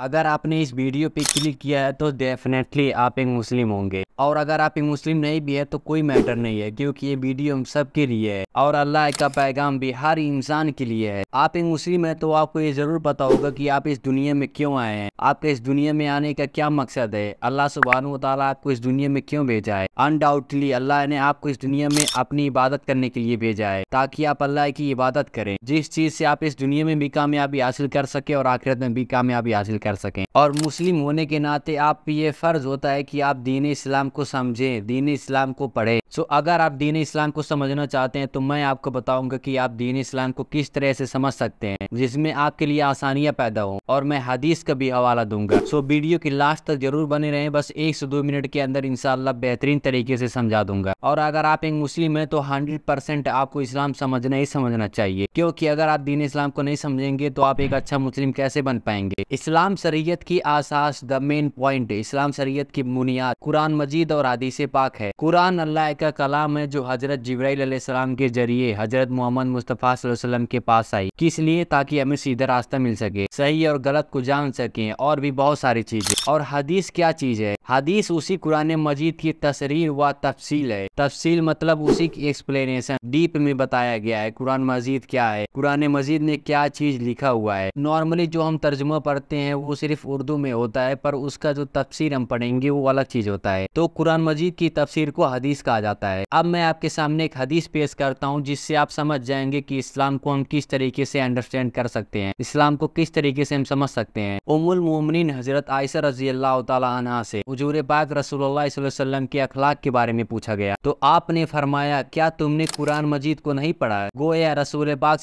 अगर आपने इस वीडियो पे क्लिक किया है तो डेफिनेटली आप एक मुस्लिम होंगे और अगर आप एक मुस्लिम नहीं भी है तो कोई मैटर नहीं है क्योंकि ये वीडियो हम सब के लिए है और अल्लाह का पैगाम भी हर इंसान के लिए है आप एक मुस्लिम है तो आपको ये जरूर पता होगा कि आप इस दुनिया में क्यों आए हैं आपके इस दुनिया में आने का क्या मकसद है अल्लाह सुबहान तला आपको इस दुनिया में क्यों भेजा है अनडाउटली अल्लाह ने आपको इस दुनिया में अपनी इबादत करने के लिए भेजा है ताकि आप अल्लाह की इबादत करें जिस चीज से आप इस दुनिया में भी कामयाबी हासिल कर सके और आखिरत में भी कामयाबी हासिल कर सकें और मुस्लिम होने के नाते आप ये फ़र्ज़ होता है कि आप दीन इस्लाम को समझें दीन इस्लाम को पढ़ें सो अगर आप दीन इस्लाम को समझना चाहते हैं तो मैं आपको बताऊंगा कि आप दीन इस्लाम को किस तरह से समझ सकते हैं जिसमें आपके लिए आसानियाँ पैदा हों और मैं हदीस का भी हवाला दूंगा सो वीडियो की लास्ट तक जरूर बने रहें बस एक से दो मिनट के अंदर इनशाला बेहतरीन तरीके से समझा दूंगा और अगर आप एक मुस्लिम हैं तो हंड्रेड परसेंट आपको इस्लाम समझना ही समझना चाहिए क्योंकि अगर आप दीन इस्लाम को नहीं समझेंगे तो आप एक अच्छा मुस्लिम कैसे बन पाएंगे इस्लाम इस्लाम शरीयत की आसास द मेन पॉइंट इस्लाम शरीयत की बुनियाद कुरान मजीद और आदि से पाक है कुरान अल्लाह का कलाम है जो हजरत जबराम के जरिए हजरत मोहम्मद मुस्तफ़ा वसल्लम के पास आई किस लिए ताकि हमें सीधा रास्ता मिल सके सही और गलत को जान सके और भी बहुत सारी चीजें और हदीस क्या चीज है हदीस उसी कुरान मजीद की तस्रीर व तफसील है तफसील मतलब उसी की एक्सप्लेनेशन डीप में बताया गया है कुरान मजीद क्या है कुरान मजीद ने क्या चीज लिखा हुआ है नॉर्मली जो हम तर्जुमा पढ़ते हैं वो सिर्फ उर्दू में होता है पर उसका जो तफसीर हम पढ़ेंगे वो अलग चीज़ होता है तो कुरान मजीद की तफसीर को हदीस कहा जाता है अब मैं आपके सामने एक हदीस पेश करता हूँ जिससे आप समझ जाएंगे की इस्लाम को हम किस तरीके से अंडरस्टैंड कर सकते हैं इस्लाम को किस तरीके से हम समझ सकते हैं उमुल मोमिन हजरत आयसर रजी अल्लाह तला से हजूर पाक रसोल्लाम के अखलाक के बारे में पूछा गया तो आपने फरमाया क्या तुमने कुरान मजीद को नहीं पढ़ा गोया रसूल पाक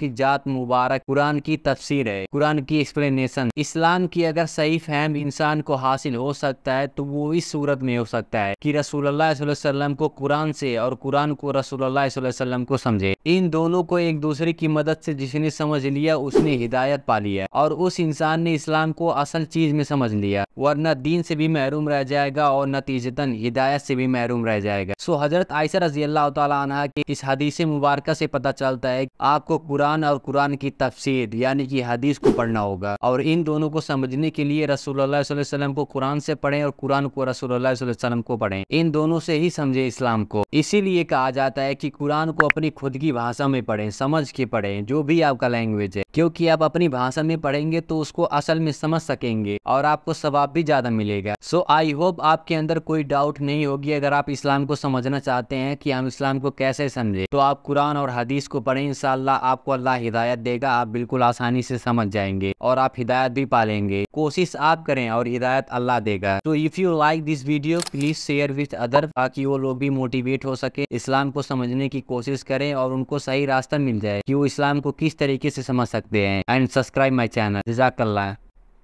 की जात मुबारक कुरान की तफसीर है कुरान की एक्सप्लेनेशन इस इस्लाम की अगर सही फहम इंसान को हासिल हो सकता है तो वो इस सूरत में हो सकता है कि रसूलुल्लाह को कुरान से और कुरान को रसूलुल्लाह को समझे इन दोनों को एक दूसरे की मदद से जिसने समझ लिया उसने हिदायत पा लिया और उस इंसान ने इस्लाम को असल चीज में समझ लिया वरना दीन से भी महरूम रह जाएगा और नतीजतन हिदायत से भी महरूम रह जाएगा सो हजरत आयसा रजी अल्लाह तला के इस हदीस मुबारक से पता चलता है आपको कुरान और कुरान की तफसीर यानी कि हदीस को पढ़ना होगा और इन दोनों मज़मूनों को समझने के लिए रसूलुल्लाह वसल्लम को कुरान से पढ़ें और कुरान को रसूलुल्लाह वसल्लम को पढ़ें इन दोनों से ही समझे इस्लाम को इसीलिए कहा जाता है कि कुरान को अपनी खुद की भाषा में पढ़ें समझ के पढ़ें जो भी आपका लैंग्वेज है क्योंकि आप अपनी भाषा में पढ़ेंगे तो उसको असल में समझ सकेंगे और आपको सवाब भी ज़्यादा मिलेगा सो आई होप आपके अंदर कोई डाउट नहीं होगी अगर आप इस्लाम को समझना चाहते हैं कि हम इस्लाम को कैसे समझे तो आप कुरान और हदीस को पढ़ें इन आपको अल्लाह हिदायत देगा आप बिल्कुल आसानी से समझ जाएंगे और आप हिदायत भी पालेंगे कोशिश आप करें और हिदायत अल्लाह देगा तो if you like this video please share with other ताकि वो लोग भी मोटिवेट हो सके इस्लाम को समझने की कोशिश करें और उनको सही रास्ता मिल जाए कि वो इस्लाम को किस तरीके से समझ सकते हैं एंड सब्सक्राइब माई चैनल जजाकल्ला